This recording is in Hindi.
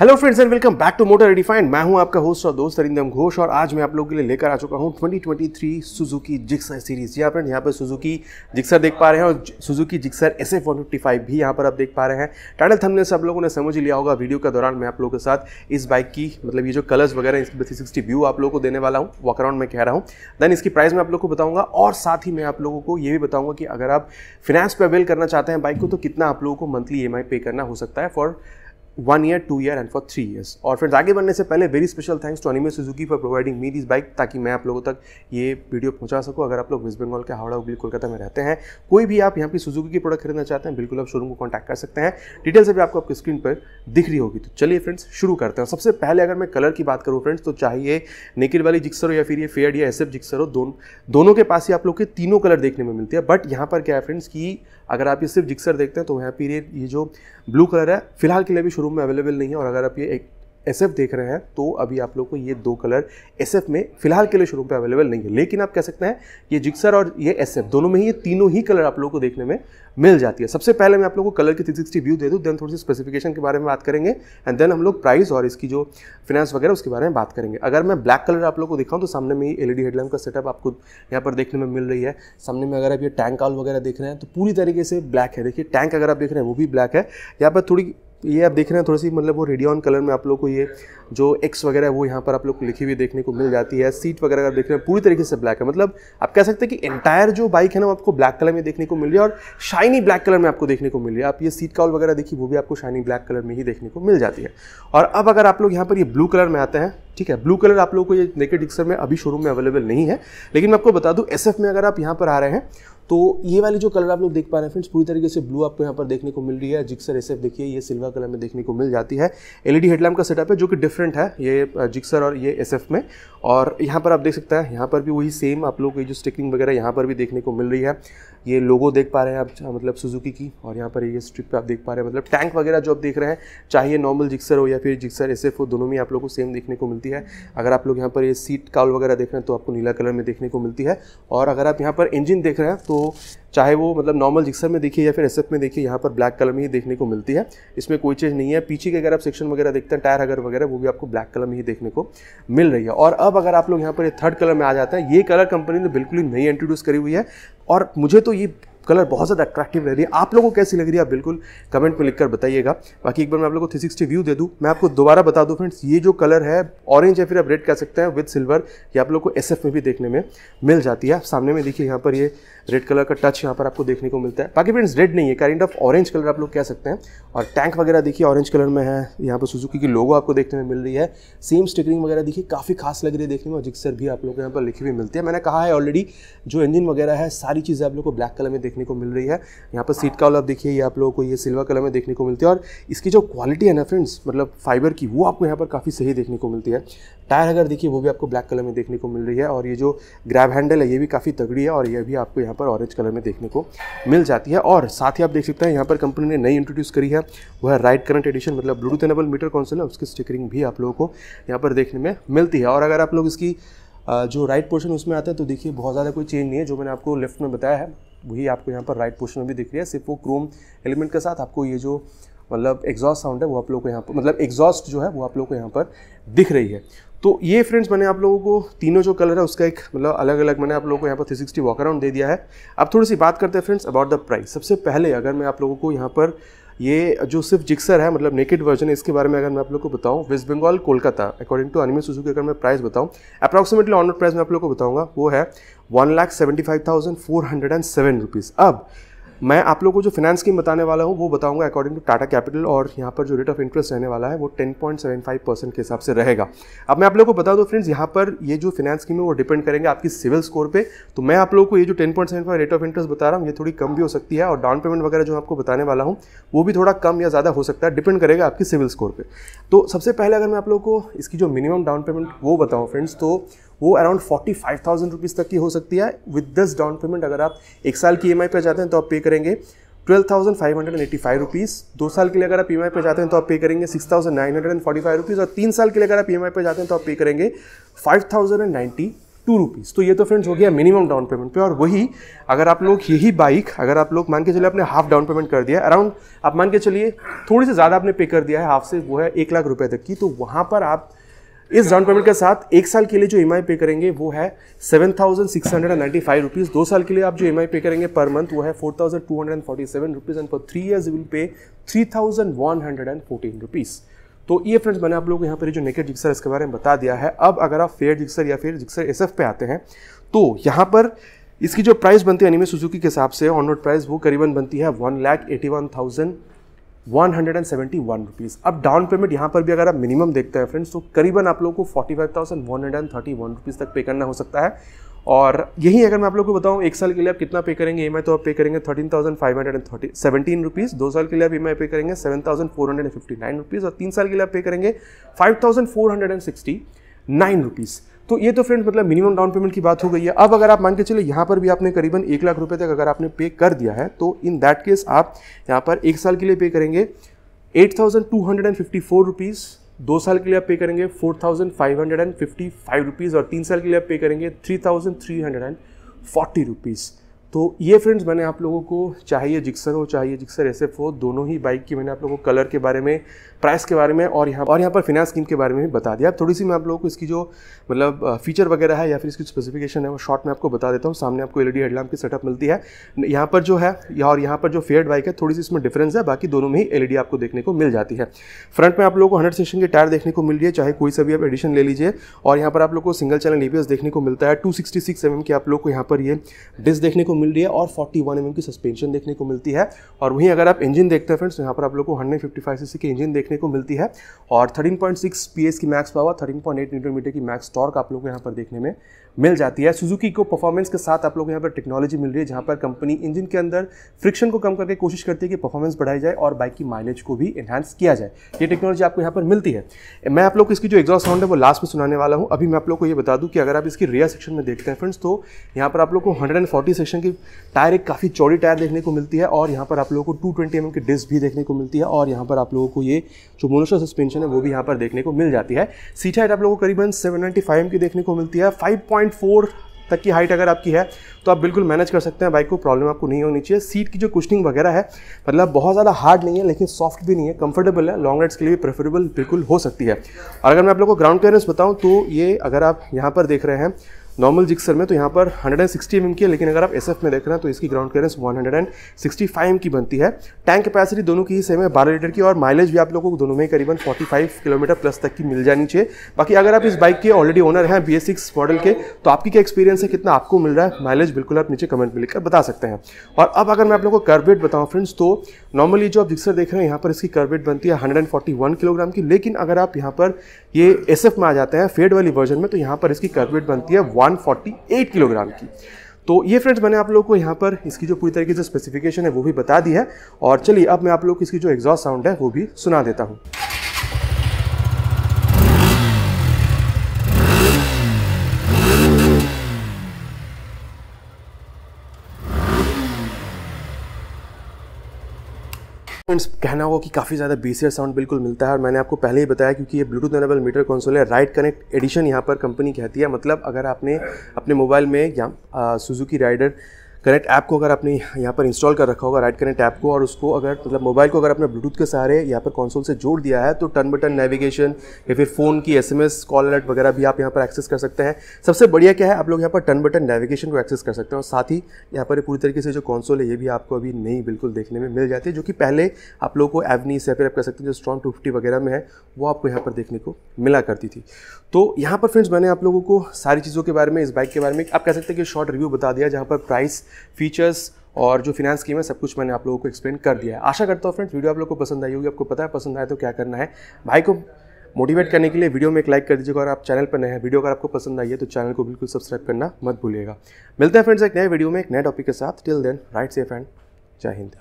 hello friends and welcome back to Motor Refined मैं हूं आपका होस्ट और दोस्त अरिंदम घोष और आज मैं आप लोगों के लिए लेकर आ चुका हूं 2023 सुजुकी जिक्सर सीरीज जी फ्रेंड हाँ यहां पर सुजुकी जिक्सर देख पा रहे हैं और सुजुकी जिक्सर एस एफ भी यहां पर आप देख पा रहे हैं टाइटल थमने से आप लोगों ने समझ लिया होगा वीडियो के दौरान मैं आप लोगों के साथ इस बाइक की मतलब ये जो कलर्स वगैरह इसकी थ्री सिक्सटी व्यू आप लोगों को देने वाला हूँ वॉक अराउंड में कह रहा हूँ देन इसकी प्राइस मैं आप लोग को बताऊँगा और साथ ही मैं आप लोगों को ये भी बताऊँगा कि अगर आप फिनेंस पर अवेल करना चाहते हैं बाइक को तो कितना आप लोगों को मंथली ई पे करना हो सकता है for one year two year and for three years और फ्रेंड्स आगे बढ़ने से पहले वेरी स्पेशल थैंक्स टू अनिमे Suzuki for providing me this bike ताकि मैं आप लोगों तक ये वीडियो पहुंचा सकूँ अगर आप लोग वेस्ट बंगाल के हावड़ा उगली कोलकाता में रहते हैं कोई भी आप यहाँ पर सुजुकी की प्रोडक्ट खरीदना चाहते हैं बिल्कुल आप शोरूम को कॉन्टैक्ट कर सकते हैं डिटेल्स अभी आपको आपकी स्क्रीन पर दिख रही होगी तो चलिए फ्रेंड्स शुरू करते हैं सबसे पहले अगर मैं कलर की बात करूँ फ्रेंड्स तो चाहिए नेकिल वाली जिक्सर हो या फिर ये फेयर या एस एफ जिक्सर हो दोनों दोनों के पास ही आप लोग के तीनों कलर देखने में मिलते हैं बट यहाँ पर क्या है फ्रेंड्स की अगर आप ये सिर्फ जिक्सर देखते हैं तो यहाँ पर ये जो ब्लू कलर है फिलहाल के लिए भी शोरूम में अवेलेबल नहीं है और अगर आप ये एक एस देख रहे हैं तो अभी आप लोग को ये दो कलर एस एफ में फिलहाल के लिए शोरूम पे अवेलेबल नहीं है लेकिन आप कह सकते हैं ये जिक्सर और ये एस एफ दोनों में ही ये तीनों ही कलर आप लोग को देखने में मिल जाती है सबसे पहले मैं आप लोगों को कलर की थ्री सिक्सटी व्यू दे दूँ देन थोड़ी सी स्पेसिफिकेशन के बारे में बात करेंगे एंड देन हम लोग प्राइस और इसकी जो फिनेंस वगैरह उसके बारे में बात करेंगे अगर मैं ब्लैक कलर आप लोग को दिखाऊँ तो सामने में ही एल ई हेडलैम्प का सेटअप आपको यहाँ पर देखने में मिल रही है सामने में अगर आप ये टैंक ऑल वगैरह देख रहे हैं तो पूरी तरीके से ब्लैक है देखिए टैंक अगर आप देख रहे हैं वो भी ब्लैक है यहाँ पर थोड़ी ये आप देख रहे हैं थोड़ी सी मतलब वो रेडियन कलर में आप लोग को ये जो एक्स वगैरह है वो यहाँ पर आप लोग को लिखी हुई देखने को मिल जाती है सीट वगैरह अगर देख रहे हैं पूरी तरीके से ब्लैक है मतलब आप कह सकते हैं कि एंटायर जो बाइक है ना वो आपको ब्लैक कलर में देखने को मिल रही है और शाइनी ब्लैक कलर में आपको देखने को मिल रही है आप ये सीट काउल वगैरह देखिए वो भी आपको शाइनी ब्लैक कलर में ही देखने को मिल जाती है और अब अगर आप लोग यहाँ पर ये ब्लू कलर में आते हैं ठीक है ब्लू कलर आप लोग को ये नेकेड डिक्सर में अभी शोरूम में अवेलेबल नहीं है लेकिन मैं आपको बता दूँ एस में अगर आप यहाँ पर आ रहे हैं तो ये वाली जो कलर आप लोग देख पा रहे हैं फ्रेंड्स पूरी तरीके से ब्लू आपको यहाँ पर देखने को मिल रही है जिक्सर एस देखिए ये सिल्वर कलर में देखने को मिल जाती है एलईडी हेडलैम्प का सेटअप है जो कि डिफरेंट है ये जिक्सर और ये एस में और यहाँ पर आप देख सकते हैं यहाँ पर भी वही सेम आप लोग की जो स्टिकिंग वगैरह यहाँ पर भी देखने को मिल रही है ये लोगो देख पा रहे हैं आप मतलब सुजुकी की और यहाँ पर ये स्ट्रिप पे आप देख पा रहे हैं मतलब टैंक वगैरह जो आप देख रहे हैं चाहे नॉर्मल जिक्सर हो या फिर जिक्सर एस हो दोनों में आप लोग को सेम देखने को मिलती है अगर आप लोग यहाँ पर ये सीट काउल वगैरह देख रहे हैं तो आपको नीला कलर में देखने को मिलती है और अगर आप यहाँ पर इंजिन देख रहे हैं तो तो चाहे वो मतलब नॉर्मल जिक्सर में देखिए या फिर एस में देखिए यहाँ पर ब्लैक कलर में ही देखने को मिलती है इसमें कोई चीज़ नहीं है पीछे के अगर आप सेक्शन वगैरह देखते हैं टायर अगर वगैरह वो भी आपको ब्लैक कलर में ही देखने को मिल रही है और अब अगर आप लोग यहाँ पर थर्ड कलर में आ जाते हैं ये कलर कंपनी ने बिल्कुल ही नई इंट्रोड्यूस करी हुई है और मुझे तो ये कलर बहुत ज़्यादा अट्रैक्टिव लग रही है आप लोगों को कैसी लग रही है आप बिल्कुल कमेंट में लिखकर बताइएगा बाकी एक बार मैं आप लोगों को थ्री सिक्सटी व्यू दे दूँ मैं आपको दोबारा बता दूँ फ्रेंड्स ये जो कलर है ऑरेंज या फिर आप रेड कह सकते हैं विद सिल्वर ये आप लोग को एस में भी देखने में मिल जाती है आप सामने में देखिए यहाँ पर ये रेड कलर का टच यहाँ पर आपको देखने को मिलता है बाकी फ्रेंड्स रेड नहीं है काइंड ऑफ ऑरेंज कलर आप लोग कह सकते हैं और टैंक वगैरह देखिए ऑरेंज कलर में है यहाँ पर सुजुकी की लोगो आपको देखने में मिल रही है सेम स्टिकरिंग वगैरह देखिए काफ़ी खास लग रही है देखने में और जिक्सर भी आप लोग को यहाँ पर लिखी हुई मिलती है मैंने कहा है ऑलरेडी जो इंजन वगैरह है सारी चीज़ें आप लोग को ब्लैक कलर में देखने को मिल रही है यहाँ पर सीट का वाला देखिए ये आप लोगों को ये सिल्वर कलर में देखने को मिलती है और इसकी जो क्वालिटी है ना फ्रेंड्स मतलब फाइबर की वो आपको यहाँ पर काफ़ी सही देखने को मिलती है टायर अगर देखिए वो भी आपको ब्लैक कलर में देखने को मिल रही है और ये जो ग्रैब हैंडल है ये भी काफ़ी तगड़ी है और ये भी आपको यहाँ पर ऑरेंज कलर में देखने को मिल जाती है और साथ ही आप देख सकते हैं यहाँ पर कंपनी ने नई इंट्रोड्यूस करी है वह है राइट करंट एडिशन मतलब ब्लूटूथ एनेबल मीटर कौनसल है उसकी स्टिकरिंग भी आप लोगों को यहाँ पर देखने में मिलती है और अगर आप लोग इसकी जो राइट पोर्शन उसमें आता है तो देखिए बहुत ज़्यादा कोई चेंज नहीं है जो मैंने आपको लेफ्ट में बताया है वही आपको यहाँ पर राइट पोर्शन में भी दिख रही है सिर्फ वो क्रोम एलिमेंट के साथ आपको ये जो मतलब एग्जॉस्ट साउंड है वो आप लोग को यहाँ पर मतलब एग्जॉस्ट जो है वो आप लोग को यहाँ पर दिख रही है तो ये फ्रेंड्स मैंने आप लोगों को तीनों जो कलर है उसका एक मतलब अलग अलग मैंने आप लोगों को यहाँ पर 360 सिक्सटी वॉक अराउंड दे दिया है अब थोड़ी सी बात करते हैं फ्रेंड्स अबाउट द प्राइस सबसे पहले अगर मैं आप लोगों को यहाँ पर ये जो सिर्फ जिक्सर है मतलब नेकेड वर्जन है इसके बारे में अगर मैं आप लोग को बताऊँ West Bengal Kolkata according to Suzu Suzuki अगर मैं प्राइस बताऊँ अप्रॉक्सीमेटली ऑनर प्राइस मैं आप लोग को बताऊँगा वो है one lakh seventy five thousand four hundred and seven rupees अब मैं आप लोगों को जो फिनेंस स्कीम बताने वाला हूँ वो बताऊंगा अकॉर्डिंग टू टाटा कैपिटल और यहाँ पर जो रेट ऑफ इंटरेस्ट रहने वाला है वो 10.75 परसेंट के हिसाब से रहेगा अब मैं आप लोगों को बता दूँ फ्रेंड्स यहाँ पर ये जो फिनेंस स्कीम है वो डिपेंड करेंगे आपकी सिविल स्कोर पे तो मैं आप लोगों को ये जो टेन रेट ऑफ इंटरेस्ट बता रहा हूँ ये थोड़ी कम भी हो सकती है और डाउन पेमेंट वगैरह जो आपको बताने वाला हूँ वो भी थोड़ा कम या ज़्यादा हो सकता है डिपेंड करेगा आपकी सिविल स्कोर पर तो सबसे पहले अगर मैं आप लोग को इसकी जो मिनिमम डाउन पेमेंट वो बताऊँ फ्रेंड्स तो वो around forty five thousand rupees तक की हो सकती है विद दिस डाउन पेमेंट अगर आप एक साल की ई e पे जाते हैं तो आप पे करेंगे twelve thousand five hundred and eighty five rupees दो साल के लिए अगर आप ई e पे जाते हैं तो आप पे करेंगे six thousand nine hundred and forty five rupees और तीन साल के लिए अगर आप ई e पे जाते हैं तो आप पे करेंगे five thousand and ninety two rupees तो ये तो फ्रेंड्स हो गया मिनिमम डाउन पेमेंट पे और वही अगर आप लोग यही बाइक अगर आप लोग मान के चलिए आपने हाफ डाउन पेमेंट कर दिया अराउंड आप मान के चलिए थोड़ी से ज़्यादा आपने पे कर दिया है हाफ से वो है एक लाख रुपए तक की तो वहाँ पर आप इस डाउन पेमेंट के साथ एक साल के लिए जो ई e पे करेंगे वो है seven thousand six hundred and ninety five rupees दो साल के लिए आप जो ई e पे करेंगे पर मंथ वो है four thousand two hundred and forty seven rupees and for three years will pay three thousand one hundred and fourteen rupees तो ये फ्रेंड्स मैंने आप लोग को यहाँ पर जो नेकेट जिक्सर इसके बारे में बता दिया है अब अगर आप फेयर जिक्सर या फिर जिक्सर एस पे आते हैं तो यहाँ पर इसकी जो प्राइस बनती है एनिमे सुजुकी के हिसाब से ऑन रोड प्राइस वो करीबन बनती है one lakh eighty one thousand one hundred and seventy one rupees अब डाउन पेमेंट यहाँ पर भी अगर आप मिनिमम देखते हैं फ्रेंड्स तो करीबन आप लोगों को forty five thousand one hundred and thirty one rupees तक पे करना हो सकता है और यही अगर मैं आप लोगों को बताऊँ एक साल के लिए आप कितना पे करेंगे ई e तो आप पे करेंगे thirteen thousand five hundred and thirty seventeen rupees दो साल के लिए आप ई e पे करेंगे seven thousand four hundred and fifty nine rupees और तीन साल के लिए आप पे करेंगे five thousand four hundred and sixty nine rupees तो ये तो फ्रेंड्स मतलब मिनिमम डाउन पेमेंट की बात हो गई है अब अगर आप मान के चलिए यहाँ पर भी आपने करीबन एक लाख रुपये तक अगर आपने पे कर दिया है तो इन दैट केस आप यहाँ पर एक साल के लिए पे करेंगे eight thousand two hundred and fifty four rupees दो साल के लिए आप पे करेंगे four thousand five hundred and fifty five rupees और तीन साल के लिए आप पे करेंगे three thousand three hundred and forty rupees तो ये फ्रेंड्स मैंने आप लोगों को चाहिए जिक्सर हो चाहिए जिक्सर एस हो दोनों ही बाइक की मैंने आप लोगों को कलर के बारे में प्राइस के बारे में और यहाँ और यहाँ पर फिनांस स्कीम के बारे में भी बता दिया थोड़ी सी मैं आप लोगों को इसकी जो मतलब फीचर वगैरह है या फिर इसकी स्पेसिफिकेशन है वो शॉर्ट में आपको बता देता हूँ सामने आपको एल ई की सेटअप मिलती है यहाँ पर जो है और यहाँ पर जो फेयर बाइक है थोड़ी सी इसमें डिफरेंस है बाकी दोनों में ही एल आपको देखने को मिल जाती है फ्रंट में आप लोगों को हंड्रेड सेशन के टायर देखने को मिल रही है चाहे कोई सा भी आप एडिशन ले लीजिए और यहाँ पर आप लोग को सिंगल चैनल ई देखने को मिलता है टू सिक्सटी सिक्स की आप लोग को यहाँ पर ये डिस्क देखने को मिल रही है और 41 वन mm की सस्पेंशन देखने को मिलती है और वहीं अगर आप इंजन देखते हैं फ्रेंड्स तो यहाँ पर आप लोग को 155 सीसी की इंजन देखने को मिलती है और 13.6 पीएस की मैक्स पावर 13.8 न्यूटन मीटर की मैक्स टॉर्क आप लोग को यहाँ पर देखने में मिल जाती है सुजुकी को परफॉर्मेंस के साथ आप लोग यहाँ पर टेक्नोलॉजी मिल रही है जहाँ पर कंपनी इंजन के अंदर फ्रिक्शन को कम करके कोशिश करती है कि परफॉर्मेंस बढ़ाई जाए और बाइक की माइलेज को भी इन्हांस किया जाए ये टेक्नोलॉजी आपको यहाँ पर मिलती है मैं आप लोग इसकी जो एग्जॉस्ट साउंड है वो लास्ट में सुनाने वाला हूँ अभी मैं आप लोग को ये बता दूँ कि अगर आप इसकी रियर सेक्शन में देखते हैं फ्रेंड्स तो यहाँ पर आप लोग को हंड्रेड सेक्शन की टायर एक काफ़ी चौड़ी टायर देखने को मिलती है और यहाँ पर आप लोगों को टू ट्वेंटी mm की डिस्क भी देखने को मिलती है और यहाँ पर आप लोगों को ये जो मोनोशो सस्पेंशन है वो भी यहाँ पर देखने को मिल जाती है सीट हाइट आप लोगों को करीबन सेवन नाइन्टी mm की देखने को मिलती है फाइव 4.4 तक की हाइट अगर आपकी है तो आप बिल्कुल मैनेज कर सकते हैं बाइक को प्रॉब्लम आपको नहीं होनी चाहिए सीट की जो कुशनिंग वगैरह है मतलब बहुत ज़्यादा हार्ड नहीं है लेकिन सॉफ्ट भी नहीं है कंफर्टेबल है लॉन्ग राइड्स के लिए भी प्रेफरेबल बिल्कुल हो सकती है और अगर मैं आप लोगों को ग्राउंड क्लियरेंस बताऊँ तो ये अगर आप यहाँ पर देख रहे हैं नॉर्मल जिक्सर में तो यहाँ पर 160 एम mm की है लेकिन अगर आप एस में देख रहे हैं तो इसकी ग्राउंड क्लियरेंस 165 एम mm की बनती है टैंक कैपेसिटी दोनों की ही सेम है बारह लीटर की और माइलेज भी आप लोगों को दोनों में करीबन 45 किलोमीटर प्लस तक की मिल जानी चाहिए बाकी अगर आप इस बाइक के ऑलरेडी ओनर हैं बी मॉडल के तो आपकी क्या एक्सपीरियंस है कितना आपको मिल रहा है माइलेज बिल्कुल आप नीचे कमेंट में लिखकर बता सकते हैं और अब अगर मैं आप लोगों को कर्बेट बताऊँ फ्रेंड्स तो नॉर्मली जो आप जिक्सर देख रहे हैं यहाँ पर इसकी कर्बेट बनती है हंड्रेड किलोग्राम की लेकिन अगर आप यहाँ पर ये एस में आ जाते हैं फेड वाली वर्जन में तो यहाँ पर इसकी कर्बेट बनती है 148 किलोग्राम की तो ये फ्रेंड्स मैंने आप लोगों को यहाँ पर इसकी जो पूरी तरीके से स्पेसिफिकेशन है वो भी बता दी है और चलिए अब मैं आप लोग को इसकी जो एग्जॉस्ट साउंड है वो भी सुना देता हूँ फ्रेंड्स कहना होगा कि काफ़ी ज़्यादा बेसियर साउंड बिल्कुल मिलता है और मैंने आपको पहले ही बताया क्योंकि ये ब्लूटूथ एनेबल मीटर कंसोल है राइट कनेक्ट एडिशन यहाँ पर कंपनी कहती है मतलब अगर आपने अपने मोबाइल में या सुजुकी राइडर कनेक्ट ऐप को अगर आपने यहाँ पर इंस्टॉल कर रखा होगा राइट कनेक्ट ऐप को और उसको अगर मतलब मोबाइल को अगर आपने ब्लूटूथ के सहारे यहाँ पर कॉन्सोल से जोड़ दिया है तो टर्न बटन नेविगेशन या फिर फ़ोन की एस कॉल अलर्ट वगैरह भी आप यहाँ पर एक्सेस कर सकते हैं सबसे बढ़िया क्या है आप लोग यहाँ पर टर्न बटन नेविगेशन को एक्सेस कर सकते हैं और साथ ही यहाँ पर पूरी तरीके से जो कॉन्सोल है ये भी आपको अभी नई बिल्कुल देखने में मिल जाती है जो कि पहले आप लोगों को एवनी से फिर आप कह सकते हैं जो स्ट्रॉन्ग टू वगैरह में है वो आपको यहाँ पर देखने को मिला करती थी तो यहाँ पर फ्रेंड्स मैंने आप लोगों को सारी चीज़ों के बारे में इस बाइक के बारे में आप कह सकते हैं कि शॉर्ट रिव्यू बता दिया जहाँ पर प्राइस फीचर्स और जो फिनेंस स्कीम है सब कुछ मैंने आप लोगों को एक्सप्लेन कर दिया है आशा करता हूँ फ्रेंड्स वीडियो आप लोग को पसंद आई होगी आपको पता है पसंद आए तो क्या करना है भाई को मोटिवेट करने के लिए वीडियो में एक लाइक कर दीजिएगा और आप चैनल पर नए हैं वीडियो अगर आपको पसंद आई है तो चैनल को बिल्कुल सब्सक्राइब करना मत भूलिएगा मिलते हैं फ्रेंड्स एक नए वीडियो में एक नए टॉपिक के साथ till then ride safe and जय हिंद